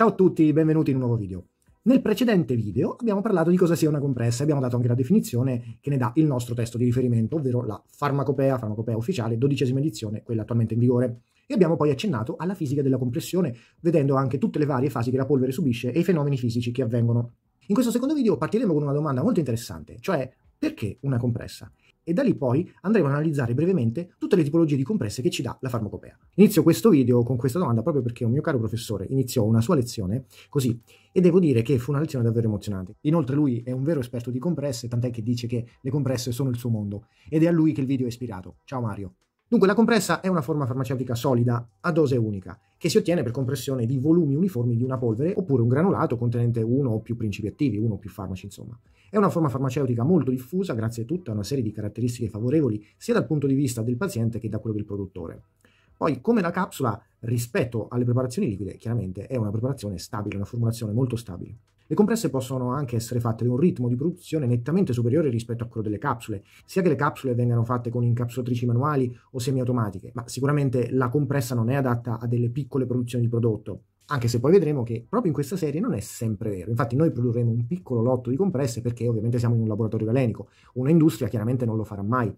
Ciao a tutti, benvenuti in un nuovo video. Nel precedente video abbiamo parlato di cosa sia una compressa e abbiamo dato anche la definizione che ne dà il nostro testo di riferimento, ovvero la farmacopea, farmacopea ufficiale, dodicesima edizione, quella attualmente in vigore. E abbiamo poi accennato alla fisica della compressione, vedendo anche tutte le varie fasi che la polvere subisce e i fenomeni fisici che avvengono. In questo secondo video partiremo con una domanda molto interessante, cioè perché una compressa? e da lì poi andremo ad analizzare brevemente tutte le tipologie di compresse che ci dà la farmacopea. Inizio questo video con questa domanda proprio perché un mio caro professore iniziò una sua lezione così e devo dire che fu una lezione davvero emozionante. Inoltre lui è un vero esperto di compresse, tant'è che dice che le compresse sono il suo mondo ed è a lui che il video è ispirato. Ciao Mario! Dunque la compressa è una forma farmaceutica solida, a dose unica, che si ottiene per compressione di volumi uniformi di una polvere oppure un granulato contenente uno o più principi attivi, uno o più farmaci insomma. È una forma farmaceutica molto diffusa grazie a tutta una serie di caratteristiche favorevoli sia dal punto di vista del paziente che da quello del produttore. Poi, come la capsula, rispetto alle preparazioni liquide, chiaramente è una preparazione stabile, una formulazione molto stabile. Le compresse possono anche essere fatte ad un ritmo di produzione nettamente superiore rispetto a quello delle capsule, sia che le capsule vengano fatte con incapsulatrici manuali o semiautomatiche, ma sicuramente la compressa non è adatta a delle piccole produzioni di prodotto, anche se poi vedremo che proprio in questa serie non è sempre vero. Infatti noi produrremo un piccolo lotto di compresse perché ovviamente siamo in un laboratorio galenico, una industria chiaramente non lo farà mai.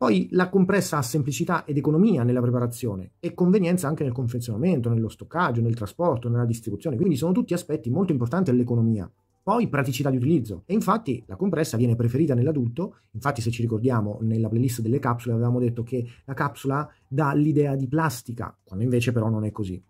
Poi la compressa ha semplicità ed economia nella preparazione e convenienza anche nel confezionamento, nello stoccaggio, nel trasporto, nella distribuzione, quindi sono tutti aspetti molto importanti all'economia. Poi praticità di utilizzo e infatti la compressa viene preferita nell'adulto, infatti se ci ricordiamo nella playlist delle capsule avevamo detto che la capsula dà l'idea di plastica, quando invece però non è così.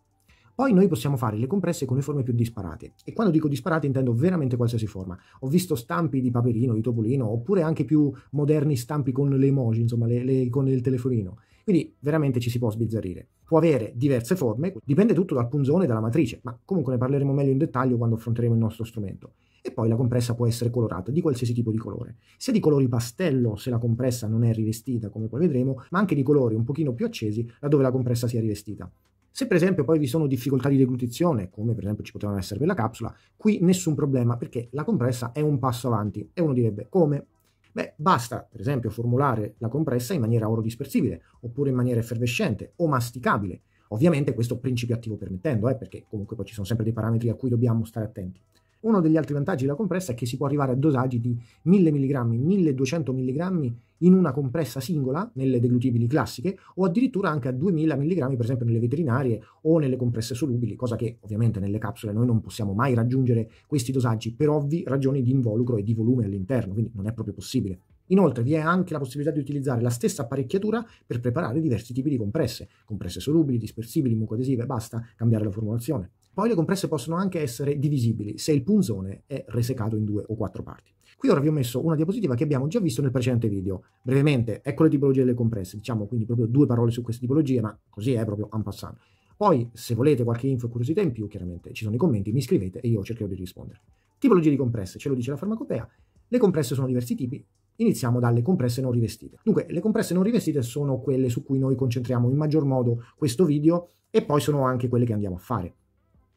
Poi noi possiamo fare le compresse con le forme più disparate. E quando dico disparate intendo veramente qualsiasi forma. Ho visto stampi di paperino, di topolino, oppure anche più moderni stampi con le emoji, insomma, le, le icone del telefonino. Quindi veramente ci si può sbizzarrire. Può avere diverse forme, dipende tutto dal punzone e dalla matrice, ma comunque ne parleremo meglio in dettaglio quando affronteremo il nostro strumento. E poi la compressa può essere colorata di qualsiasi tipo di colore, sia di colori pastello se la compressa non è rivestita, come poi vedremo, ma anche di colori un pochino più accesi laddove la compressa sia rivestita. Se per esempio poi vi sono difficoltà di deglutizione, come per esempio ci potevano essere per la capsula, qui nessun problema perché la compressa è un passo avanti e uno direbbe come? Beh, basta per esempio formulare la compressa in maniera orodispersibile, oppure in maniera effervescente o masticabile. Ovviamente questo principio attivo permettendo, eh, perché comunque poi ci sono sempre dei parametri a cui dobbiamo stare attenti. Uno degli altri vantaggi della compressa è che si può arrivare a dosaggi di 1000 mg, 1200 mg in una compressa singola nelle deglutibili classiche o addirittura anche a 2000 mg per esempio nelle veterinarie o nelle compresse solubili, cosa che ovviamente nelle capsule noi non possiamo mai raggiungere questi dosaggi per ovvi ragioni di involucro e di volume all'interno, quindi non è proprio possibile. Inoltre vi è anche la possibilità di utilizzare la stessa apparecchiatura per preparare diversi tipi di compresse, compresse solubili, dispersibili, mucoadesive, basta cambiare la formulazione. Poi le compresse possono anche essere divisibili se il punzone è resecato in due o quattro parti. Qui ora vi ho messo una diapositiva che abbiamo già visto nel precedente video. Brevemente, ecco le tipologie delle compresse, diciamo quindi proprio due parole su queste tipologie, ma così è proprio en passant. Poi, se volete qualche info e curiosità in più, chiaramente ci sono i commenti, mi scrivete e io cercherò di rispondere. Tipologie di compresse, ce lo dice la farmacopea. Le compresse sono diversi tipi, Iniziamo dalle compresse non rivestite. Dunque, le compresse non rivestite sono quelle su cui noi concentriamo in maggior modo questo video e poi sono anche quelle che andiamo a fare.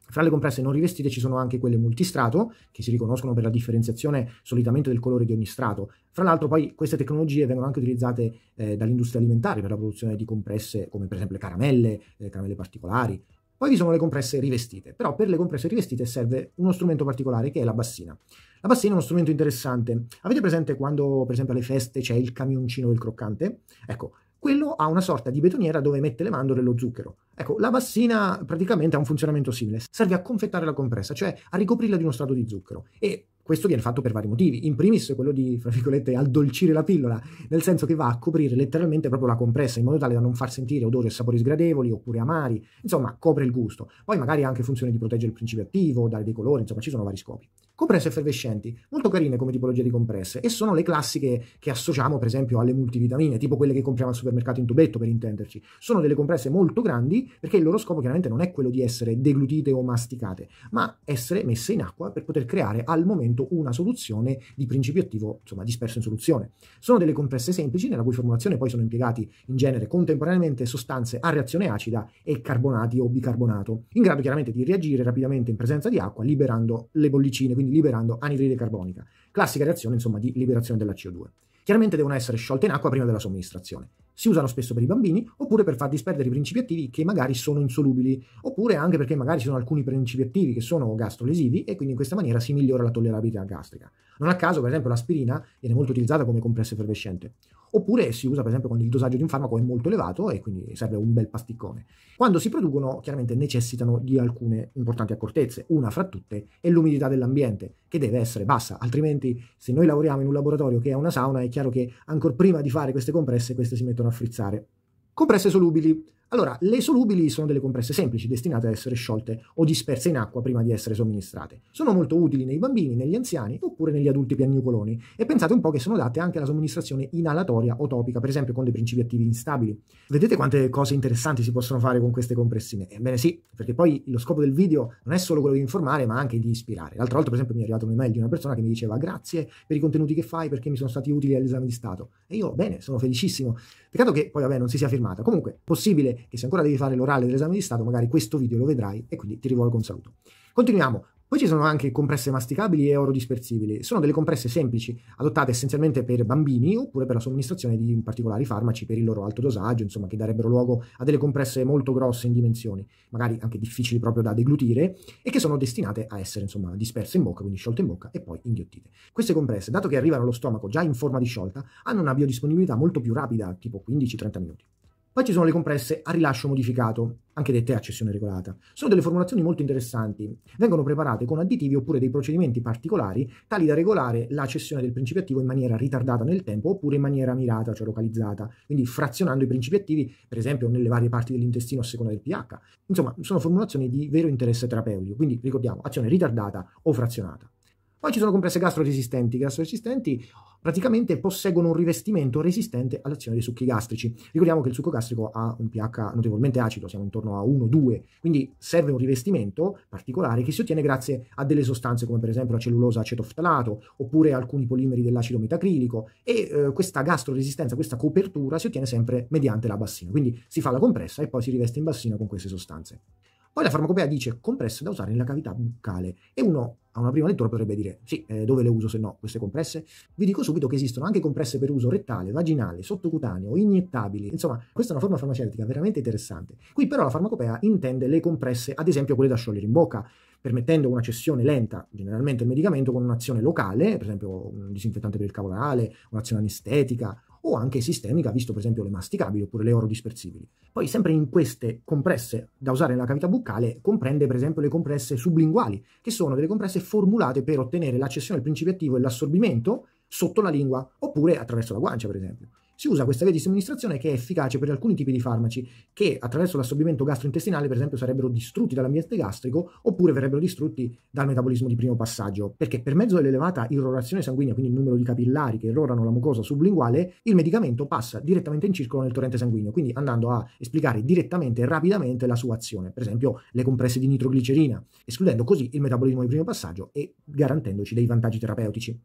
Fra le compresse non rivestite ci sono anche quelle multistrato, che si riconoscono per la differenziazione solitamente del colore di ogni strato. Fra l'altro poi queste tecnologie vengono anche utilizzate eh, dall'industria alimentare per la produzione di compresse come per esempio le caramelle, le eh, caramelle particolari. Poi vi sono le compresse rivestite, però per le compresse rivestite serve uno strumento particolare che è la bassina. La bassina è uno strumento interessante. Avete presente quando per esempio alle feste c'è il camioncino del croccante? Ecco, quello ha una sorta di betoniera dove mette le mandorle e lo zucchero. Ecco, la bassina praticamente ha un funzionamento simile, serve a confettare la compressa, cioè a ricoprirla di uno strato di zucchero e questo viene fatto per vari motivi. In primis quello di, fra virgolette, addolcire la pillola, nel senso che va a coprire letteralmente proprio la compressa, in modo tale da non far sentire odori e sapori sgradevoli oppure amari, insomma, copre il gusto. Poi magari ha anche funzione di proteggere il principio attivo, dare dei colori, insomma, ci sono vari scopi. Compresse effervescenti, molto carine come tipologia di compresse, e sono le classiche che associamo, per esempio, alle multivitamine, tipo quelle che compriamo al supermercato in tubetto, per intenderci. Sono delle compresse molto grandi, perché il loro scopo chiaramente non è quello di essere deglutite o masticate, ma essere messe in acqua per poter creare al momento appunto una soluzione di principio attivo, insomma, disperso in soluzione. Sono delle compresse semplici nella cui formulazione poi sono impiegati in genere contemporaneamente sostanze a reazione acida e carbonati o bicarbonato, in grado chiaramente di reagire rapidamente in presenza di acqua liberando le bollicine, quindi liberando anidride carbonica. Classica reazione, insomma, di liberazione della CO2. Chiaramente devono essere sciolte in acqua prima della somministrazione si usano spesso per i bambini, oppure per far disperdere i principi attivi che magari sono insolubili, oppure anche perché magari ci sono alcuni principi attivi che sono gastrolesivi e quindi in questa maniera si migliora la tollerabilità gastrica. Non a caso, per esempio, l'aspirina viene molto utilizzata come compressa effervescente oppure si usa per esempio quando il dosaggio di un farmaco è molto elevato e quindi serve un bel pasticcone. Quando si producono chiaramente necessitano di alcune importanti accortezze, una fra tutte è l'umidità dell'ambiente che deve essere bassa, altrimenti se noi lavoriamo in un laboratorio che è una sauna è chiaro che ancora prima di fare queste compresse queste si mettono a frizzare. Compresse solubili allora, le solubili sono delle compresse semplici, destinate ad essere sciolte o disperse in acqua prima di essere somministrate. Sono molto utili nei bambini, negli anziani oppure negli adulti piagnucoloni e pensate un po' che sono adatte anche alla somministrazione inalatoria o topica, per esempio con dei principi attivi instabili. Vedete quante cose interessanti si possono fare con queste compressine? Ebbene sì, perché poi lo scopo del video non è solo quello di informare, ma anche di ispirare. L'altra volta, per esempio, mi è arrivata un'email di una persona che mi diceva grazie per i contenuti che fai perché mi sono stati utili all'esame di Stato. E io, bene, sono felicissimo. Peccato che poi, vabbè, non si sia firmata. Comunque, possibile che se ancora devi fare l'orale dell'esame di Stato, magari questo video lo vedrai e quindi ti rivolgo un saluto. Continuiamo. Poi ci sono anche compresse masticabili e orodispersibili. Sono delle compresse semplici, adottate essenzialmente per bambini oppure per la somministrazione di particolari farmaci per il loro alto dosaggio, insomma, che darebbero luogo a delle compresse molto grosse in dimensioni, magari anche difficili proprio da deglutire, e che sono destinate a essere, insomma, disperse in bocca, quindi sciolte in bocca e poi inghiottite. Queste compresse, dato che arrivano allo stomaco già in forma di sciolta, hanno una biodisponibilità molto più rapida, tipo 15-30 minuti. Poi ci sono le compresse a rilascio modificato, anche dette a cessione regolata. Sono delle formulazioni molto interessanti. Vengono preparate con additivi oppure dei procedimenti particolari tali da regolare la cessione del principio attivo in maniera ritardata nel tempo oppure in maniera mirata, cioè localizzata, quindi frazionando i principi attivi, per esempio, nelle varie parti dell'intestino a seconda del pH. Insomma, sono formulazioni di vero interesse terapeutico, quindi ricordiamo, azione ritardata o frazionata. Poi ci sono compresse gastroresistenti. Gastroresistenti praticamente posseggono un rivestimento resistente all'azione dei succhi gastrici. Ricordiamo che il succo gastrico ha un pH notevolmente acido, siamo intorno a 1-2, quindi serve un rivestimento particolare che si ottiene grazie a delle sostanze come per esempio la cellulosa acetoftalato oppure alcuni polimeri dell'acido metacrilico e eh, questa gastroresistenza, questa copertura si ottiene sempre mediante la bassina. Quindi si fa la compressa e poi si riveste in bassina con queste sostanze. Poi la farmacopea dice compresse da usare nella cavità buccale e uno a una prima lettura potrebbe dire sì, eh, dove le uso se no queste compresse? Vi dico subito che esistono anche compresse per uso rettale, vaginale, sottocutaneo, iniettabili, insomma questa è una forma farmaceutica veramente interessante. Qui però la farmacopea intende le compresse, ad esempio quelle da sciogliere in bocca, permettendo una cessione lenta, generalmente il medicamento, con un'azione locale, per esempio un disinfettante per il cavo orale, un'azione anestetica o anche sistemica, visto per esempio le masticabili oppure le oro dispersibili. Poi sempre in queste compresse da usare nella cavità buccale comprende per esempio le compresse sublinguali, che sono delle compresse formulate per ottenere l'accessione al principio attivo e l'assorbimento sotto la lingua, oppure attraverso la guancia per esempio. Si usa questa via di somministrazione che è efficace per alcuni tipi di farmaci che attraverso l'assorbimento gastrointestinale per esempio sarebbero distrutti dall'ambiente gastrico oppure verrebbero distrutti dal metabolismo di primo passaggio, perché per mezzo dell'elevata irrorazione sanguigna, quindi il numero di capillari che irrorano la mucosa sublinguale, il medicamento passa direttamente in circolo nel torrente sanguigno, quindi andando a esplicare direttamente e rapidamente la sua azione, per esempio le compresse di nitroglicerina, escludendo così il metabolismo di primo passaggio e garantendoci dei vantaggi terapeutici.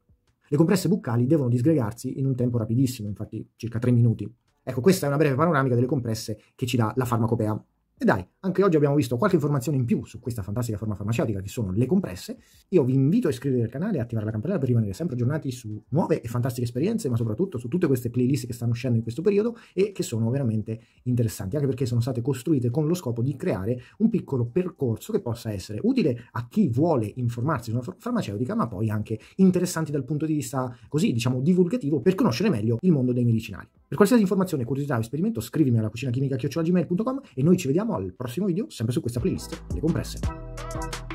Le compresse buccali devono disgregarsi in un tempo rapidissimo, infatti circa 3 minuti. Ecco, questa è una breve panoramica delle compresse che ci dà la farmacopea. E dai, anche oggi abbiamo visto qualche informazione in più su questa fantastica forma farmaceutica che sono le compresse. Io vi invito a iscrivervi al canale e attivare la campanella per rimanere sempre aggiornati su nuove e fantastiche esperienze, ma soprattutto su tutte queste playlist che stanno uscendo in questo periodo e che sono veramente interessanti, anche perché sono state costruite con lo scopo di creare un piccolo percorso che possa essere utile a chi vuole informarsi su una forma farmaceutica, ma poi anche interessanti dal punto di vista così, diciamo, divulgativo per conoscere meglio il mondo dei medicinali. Per qualsiasi informazione, curiosità o esperimento scrivimi alla cucina cucinachinica.gmail.com e noi ci vediamo al prossimo video, sempre su questa playlist, Le Compresse.